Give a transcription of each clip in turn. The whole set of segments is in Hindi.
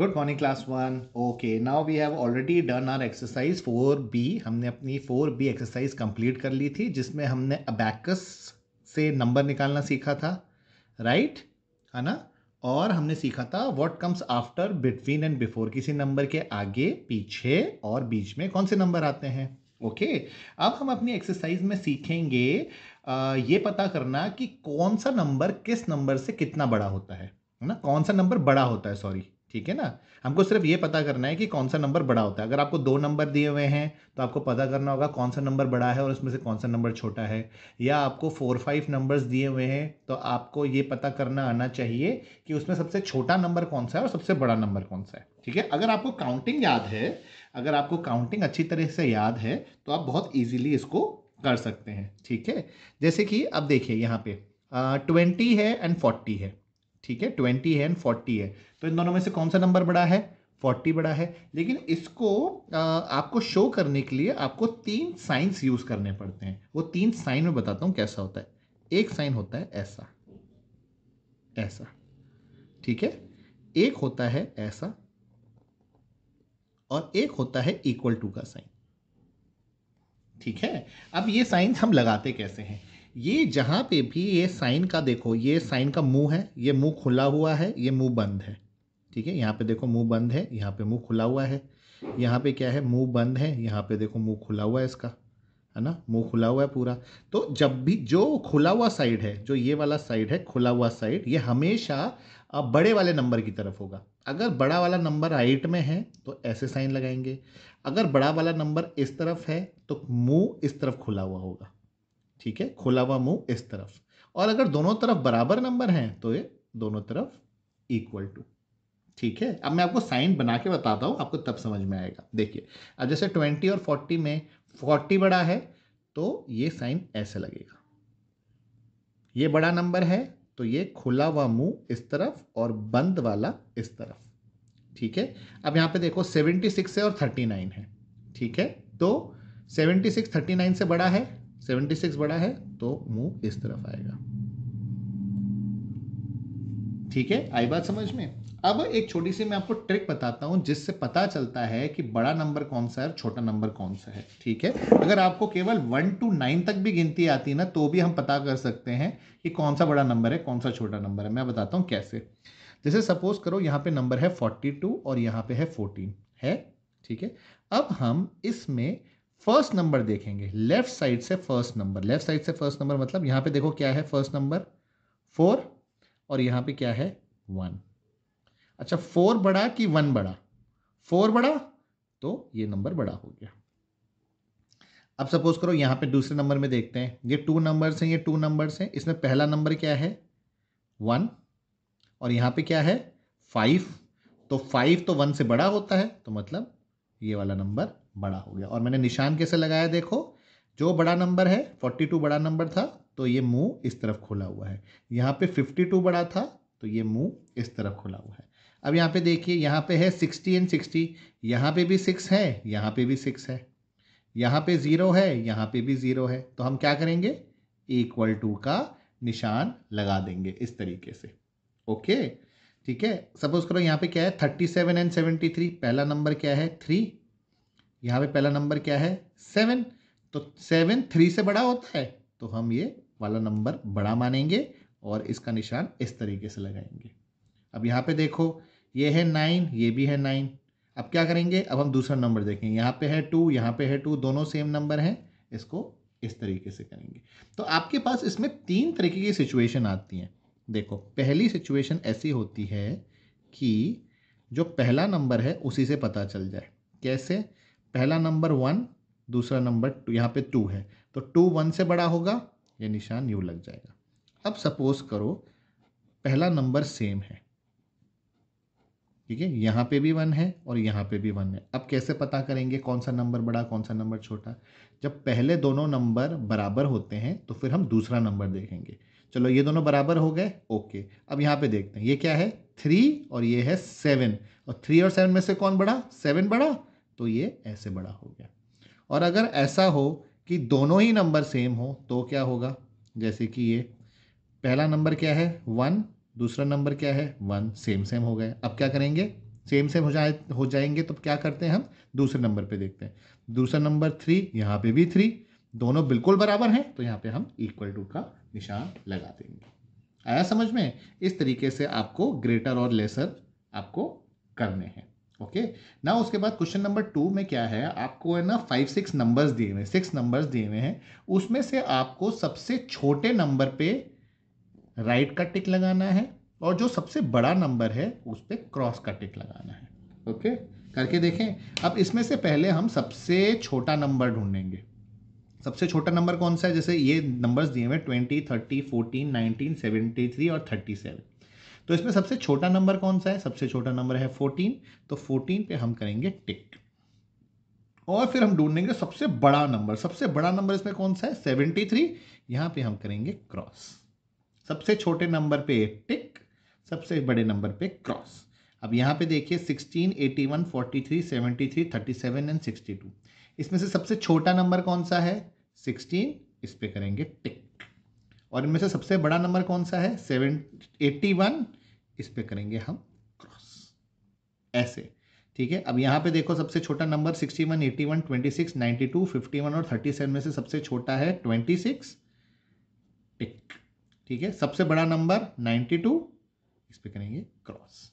Good morning class one okay now we have already done our exercise four B हमने अपनी फोर बी एक्सरसाइज कंप्लीट कर ली थी जिसमें हमने अबैकस से नंबर निकालना सीखा था राइट right? है ना और हमने सीखा था what comes after between and before किसी नंबर के आगे पीछे और बीच में कौन से नंबर आते हैं ओके okay? अब हम अपनी एक्सरसाइज में सीखेंगे आ, ये पता करना कि कौन सा नंबर किस नंबर से कितना बड़ा होता है है ना कौन सा नंबर बड़ा होता है सॉरी ठीक है ना हमको सिर्फ ये पता करना है कि कौन सा नंबर बड़ा होता है अगर आपको दो नंबर दिए हुए हैं तो आपको पता करना होगा कौन सा नंबर बड़ा है और उसमें से कौन सा नंबर छोटा है या आपको फोर फाइव नंबर्स दिए हुए हैं तो आपको ये पता करना आना चाहिए कि उसमें सबसे छोटा नंबर कौन सा है और सबसे बड़ा नंबर कौन सा है ठीक है अगर आपको काउंटिंग याद है अगर आपको काउंटिंग अच्छी तरह से याद है तो आप बहुत ईजिली इसको कर सकते हैं ठीक है जैसे कि अब देखिए यहाँ पे ट्वेंटी है एंड फोर्टी है ठीक है ट्वेंटी है एंड फोर्टी है तो इन दोनों में से कौन सा नंबर बड़ा है फोर्टी बड़ा है लेकिन इसको आपको शो करने के लिए आपको तीन साइंस यूज़ करने पड़ते हैं वो तीन साइन में बताता हूँ कैसा होता है एक साइन होता है ऐसा ऐसा ठीक है एक होता है ऐसा और एक होता है इक्वल टू का साइन ठीक है अब ये साइंस हम लगाते कैसे हैं ये जहाँ पे भी ये साइन का देखो ये साइन का मुंह है ये मुंह खुला हुआ है ये मुंह बंद है ठीक है यहाँ पे देखो मुंह बंद है यहाँ पे मुंह खुला हुआ है यहाँ पे क्या है मुंह बंद है यहाँ पे देखो मुंह खुला हुआ है इसका है ना मुंह खुला हुआ है पूरा तो जब भी जो खुला हुआ साइड है जो ये वाला साइड है खुला हुआ साइड ये हमेशा बड़े वाले नंबर की तरफ होगा अगर बड़ा वाला नंबर राइट में है तो ऐसे साइन लगाएंगे अगर बड़ा वाला नंबर इस तरफ है तो मुंह इस तरफ खुला हुआ होगा ठीक है खुला हुआ मुंह इस तरफ और अगर दोनों तरफ बराबर नंबर हैं तो ये दोनों तरफ इक्वल टू ठीक है अब मैं आपको साइन बना के बताता हूँ आपको तब समझ में आएगा देखिए अब जैसे ट्वेंटी और फोर्टी में फोर्टी बड़ा है तो ये साइन ऐसे लगेगा ये बड़ा नंबर है तो ये खुला हुआ मुंह इस तरफ और बंद वाला इस तरफ ठीक है अब यहाँ पे देखो सिक्स है और थर्टी नाइन है ठीक है तो सेवेंटी सिक्स थर्टी नाइन से बड़ा है सेवेंटी सिक्स बड़ा है तो मुंह इस तरफ आएगा ठीक है आई बात समझ में अब एक छोटी सी मैं आपको ट्रिक बताता हूं जिससे पता चलता है कि बड़ा नंबर कौन सा है और छोटा नंबर कौन सा है ठीक है अगर आपको केवल वन टू नाइन तक भी गिनती आती है ना तो भी हम पता कर सकते हैं कि कौन सा बड़ा नंबर है कौन सा छोटा नंबर है मैं बताता हूं कैसे जैसे सपोज करो यहां पे नंबर है फोर्टी टू और यहां पे है फोर्टीन है ठीक है अब हम इसमें फर्स्ट नंबर देखेंगे लेफ्ट साइड से फर्स्ट नंबर लेफ्ट साइड से फर्स्ट नंबर मतलब यहां पे देखो क्या है फर्स्ट नंबर फोर और यहां पे क्या है वन अच्छा फोर बड़ा कि वन बड़ा फोर बड़ा तो ये नंबर बड़ा हो गया अब सपोज करो यहां पे दूसरे नंबर में देखते हैं ये टू नंबर हैं ये टू नंबर हैं इसमें पहला नंबर क्या है वन और यहां पे क्या है फाइव तो फाइव तो वन से बड़ा होता है तो मतलब ये वाला नंबर बड़ा हो गया और मैंने निशान कैसे लगाया देखो जो बड़ा नंबर है 42 बड़ा नंबर था तो ये मुंह इस तरफ खुला हुआ है यहाँ पे 52 बड़ा था तो ये मुंह इस तरफ खुला हुआ है अब यहाँ पे देखिए यहाँ पे है 60 एंड 60 यहाँ पे भी सिक्स है यहाँ पे भी सिक्स है यहाँ पे ज़ीरो है यहाँ पे भी ज़ीरो है तो हम क्या करेंगे इक्वल टू का निशान लगा देंगे इस तरीके से ओके ठीक है सपोज करो यहाँ पे क्या है thirty seven and seventy three पहला नंबर क्या है थ्री यहाँ पे पहला नंबर क्या है सेवन तो सेवन थ्री से बड़ा होता है तो हम ये वाला नंबर बड़ा मानेंगे और इसका निशान इस तरीके से लगाएंगे अब यहाँ पे देखो ये है नाइन ये भी है नाइन अब क्या करेंगे अब हम दूसरा नंबर देखेंगे यहाँ पे है टू यहाँ पे है टू दोनों सेम नंबर हैं इसको इस तरीके से करेंगे तो आपके पास इसमें तीन तरीके की सिचुएशन आती हैं देखो पहली सिचुएशन ऐसी होती है कि जो पहला नंबर है उसी से पता चल जाए कैसे पहला नंबर वन दूसरा नंबर टू यहाँ पे टू है तो टू वन से बड़ा होगा ये निशान यू लग जाएगा अब सपोज करो पहला नंबर सेम है ठीक है यहाँ पे भी वन है और यहाँ पे भी वन है अब कैसे पता करेंगे कौन सा नंबर बड़ा कौन सा नंबर छोटा जब पहले दोनों नंबर बराबर होते हैं तो फिर हम दूसरा नंबर देखेंगे चलो ये दोनों बराबर हो गए ओके अब यहाँ पे देखते हैं ये क्या है थ्री और ये है सेवन और थ्री और सेवन में से कौन बड़ा सेवन बड़ा तो ये ऐसे बड़ा हो गया और अगर ऐसा हो कि दोनों ही नंबर सेम हो तो क्या होगा जैसे कि ये पहला नंबर क्या है वन दूसरा नंबर क्या है वन सेम सेम हो गए अब क्या करेंगे सेम सेम हो जाए हो जाएंगे तो क्या करते हैं हम दूसरे नंबर पे देखते हैं दूसरा नंबर थ्री यहाँ पे भी थ्री दोनों बिल्कुल बराबर हैं तो यहाँ पे हम इक्वल टू का निशान लगा देंगे आया समझ में इस तरीके से आपको ग्रेटर और लेसर आपको करने हैं ओके ना उसके बाद क्वेश्चन नंबर टू में क्या है आपको है ना फाइव सिक्स नंबर्स दिए हुए सिक्स नंबर्स दिए हुए हैं उसमें से आपको सबसे छोटे नंबर पे राइट का टिक लगाना है और जो सबसे बड़ा नंबर है उस पर क्रॉस का टिक लगाना है ओके okay? करके देखें अब इसमें से पहले हम सबसे छोटा नंबर ढूंढेंगे सबसे छोटा नंबर कौन सा है जैसे ये नंबर्स दिए हुए twenty thirty fourteen nineteen seventy three और थर्टी सेवन तो इसमें सबसे छोटा नंबर कौन सा है सबसे छोटा नंबर है फोर्टीन तो फोर्टीन पे हम करेंगे टिक और फिर हम ढूंढेंगे सबसे बड़ा नंबर सबसे बड़ा नंबर इसमें कौन सा है सेवेंटी थ्री यहाँ पे हम करेंगे क्रॉस सबसे छोटे नंबर पे टिक सबसे बड़े नंबर पे क्रॉस अब यहाँ पे देखिए sixteen eighty one forty three seventy three thirty seven and sixty two इसमें से सबसे छोटा नंबर कौन सा है सिक्सटीन इस पर करेंगे टिक और इनमें से सबसे बड़ा नंबर कौन सा है सेवन एट्टी वन इस पर करेंगे हम क्रॉस ऐसे ठीक है अब यहाँ पे देखो सबसे छोटा number sixty one eighty one twenty six ninety two fifty one और थर्टी सेवन में से सबसे छोटा है ट्वेंटी सिक्स टिक ठीक है सबसे बड़ा नंबर नाइन्टी टू इस पर करेंगे क्रॉस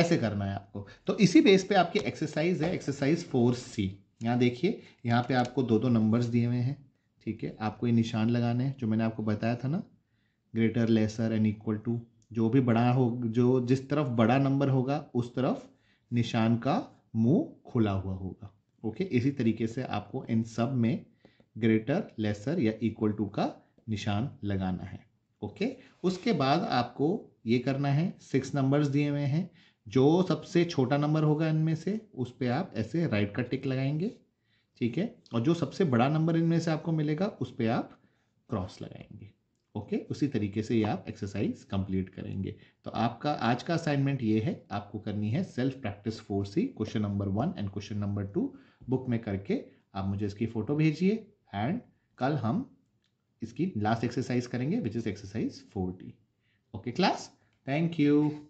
ऐसे करना है आपको तो इसी बेस पे आपकी एक्सरसाइज है एक्सरसाइज फोर सी यहाँ देखिए यहाँ पे आपको दो दो नंबर्स दिए हुए हैं ठीक है आपको ये निशान लगाने हैं जो मैंने आपको बताया था ना greater lesser and equal to जो भी बड़ा हो जो जिस तरफ बड़ा नंबर होगा उस तरफ निशान का मुंह खुला हुआ होगा ओके इसी तरीके से आपको इन सब में ग्रेटर लेसर या इक्वल टू का निशान लगाना है ओके उसके बाद आपको ये करना है सिक्स नंबर्स दिए हुए हैं जो सबसे छोटा नंबर होगा इनमें से उस पर आप ऐसे राइट का टिक लगाएंगे ठीक है और जो सबसे बड़ा नंबर इनमें से आपको मिलेगा उस पर आप क्रॉस लगाएंगे ओके उसी तरीके से ये आप एक्सरसाइज कंप्लीट करेंगे तो आपका आज का असाइनमेंट ये है आपको करनी है self practice four C question number one and question number two book में करके आप मुझे इसकी फ़ोटो भेजिए एंड कल हम इसकी लास्ट एक्सरसाइज करेंगे which is exercise four D okay class thank you